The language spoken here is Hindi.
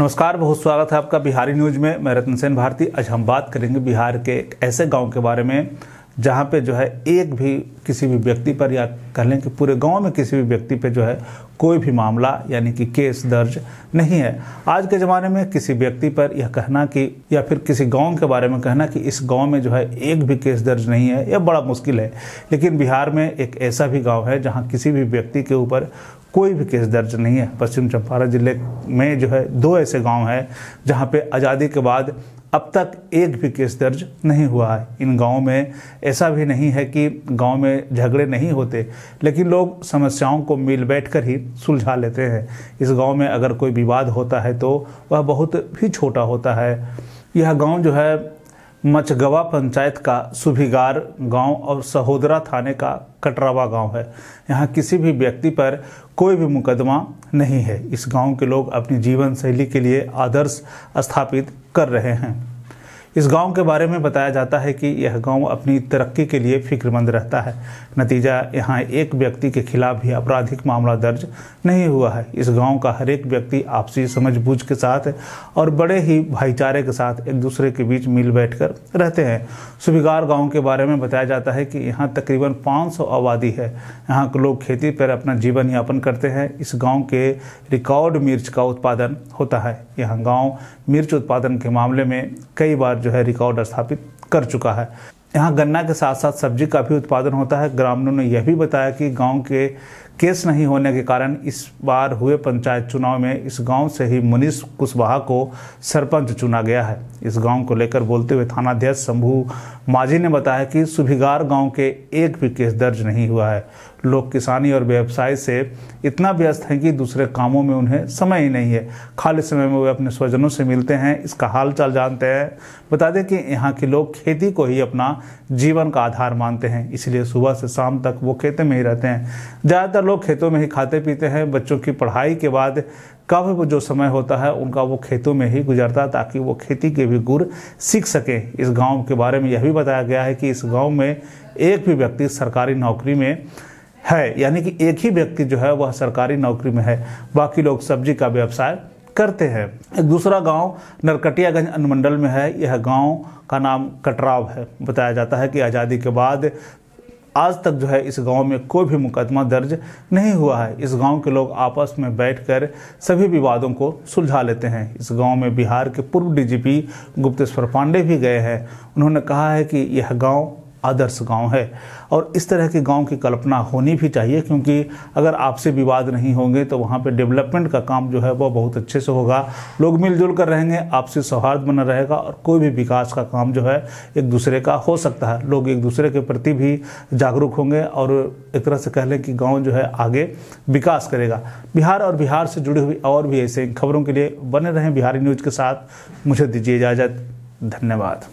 नमस्कार बहुत स्वागत है आपका बिहारी न्यूज़ में मैं रतन सेन भारती आज हम बात करेंगे बिहार के एक ऐसे गांव के बारे में जहां पे जो है एक भी किसी भी व्यक्ति पर या कह लें कि पूरे गांव में किसी भी व्यक्ति पे जो है कोई भी मामला यानी कि केस दर्ज नहीं है आज के ज़माने में किसी व्यक्ति पर यह कहना कि या फिर किसी गांव के बारे में कहना कि इस गांव में जो है एक भी केस दर्ज नहीं है यह बड़ा मुश्किल है लेकिन बिहार में एक ऐसा भी गाँव है जहाँ किसी भी व्यक्ति के ऊपर कोई भी केस दर्ज नहीं है पश्चिम चंपारण जिले में जो है दो ऐसे गांव हैं जहां पे आज़ादी के बाद अब तक एक भी केस दर्ज नहीं हुआ है इन गाँव में ऐसा भी नहीं है कि गांव में झगड़े नहीं होते लेकिन लोग समस्याओं को मिल बैठकर ही सुलझा लेते हैं इस गांव में अगर कोई विवाद होता है तो वह बहुत ही छोटा होता है यह गांव जो है मचगवा पंचायत का सुभिगार गांव और सहोदरा थाने का कटरावा गांव है यहां किसी भी व्यक्ति पर कोई भी मुकदमा नहीं है इस गांव के लोग अपनी जीवन शैली के लिए आदर्श स्थापित कर रहे हैं इस गांव के बारे में बताया जाता है कि यह गांव अपनी तरक्की के लिए फिक्रमंद रहता है नतीजा यहां एक व्यक्ति के खिलाफ भी आपराधिक मामला दर्ज नहीं हुआ है इस गांव का हर एक व्यक्ति आपसी समझबूझ के साथ और बड़े ही भाईचारे के साथ एक दूसरे के बीच मिल बैठ रहते हैं सुबिगार गाँव के बारे में बताया जाता है कि यहाँ तकरीबन पाँच आबादी है यहाँ के लोग खेती पर अपना जीवन यापन करते हैं इस गाँव के रिकॉर्ड मिर्च का उत्पादन होता है यहाँ गाँव मिर्च उत्पादन के मामले में कई बार जो है रिकॉर्ड स्थापित कर चुका है यहाँ गन्ना के साथ साथ सब्जी का भी उत्पादन होता है ग्रामीणों ने यह भी बताया कि गांव के केस नहीं होने के कारण इस बार हुए पंचायत चुनाव में इस गांव से ही मुनीष कुशवाहा को सरपंच चुना गया है इस गांव को लेकर बोलते हुए थानाध्यक्ष शंभु माझी ने बताया कि सुभिगार गांव के एक भी केस दर्ज नहीं हुआ है लोग किसानी और व्यवसाय से इतना व्यस्त हैं कि दूसरे कामों में उन्हें समय ही नहीं है खाली समय में वे अपने स्वजनों से मिलते हैं इसका हाल चाल जानते हैं बता दें कि यहाँ के लोग खेती को ही अपना जीवन का आधार मानते हैं इसलिए सुबह से शाम तक वो खेतों में ही रहते हैं ज़्यादातर लोग खेतों में ही खाते पीते हैं बच्चों की पढ़ाई के बाद कब जो समय होता है उनका वो खेतों में ही गुजरता है ताकि वो खेती के भी गुर सीख सकें इस गांव के बारे में यह भी बताया गया है कि इस गांव में एक भी व्यक्ति सरकारी नौकरी में है यानी कि एक ही व्यक्ति जो है वह सरकारी नौकरी में है बाकी लोग सब्जी का व्यवसाय करते हैं एक दूसरा गांव नरकटियागंज अनुमंडल में है यह गांव का नाम कटराव है बताया जाता है कि आज़ादी के बाद आज तक जो है इस गांव में कोई भी मुकदमा दर्ज नहीं हुआ है इस गांव के लोग आपस में बैठकर सभी विवादों को सुलझा लेते हैं इस गांव में बिहार के पूर्व डीजीपी गुप्तेश्वर पांडे भी गए हैं उन्होंने कहा है कि यह गांव आदर्श गांव है और इस तरह के गांव की कल्पना होनी भी चाहिए क्योंकि अगर आपसे विवाद नहीं होंगे तो वहाँ पे डेवलपमेंट का काम जो है वह बहुत अच्छे से होगा लोग मिलजुल कर रहेंगे आपसे सौहार्द बना रहेगा और कोई भी विकास का काम जो है एक दूसरे का हो सकता है लोग एक दूसरे के प्रति भी जागरूक होंगे और एक तरह से कह लें कि गाँव जो है आगे विकास करेगा बिहार और बिहार से जुड़ी हुई और भी ऐसे खबरों के लिए बने रहें बिहारी न्यूज़ के साथ मुझे दीजिए इजाज़त धन्यवाद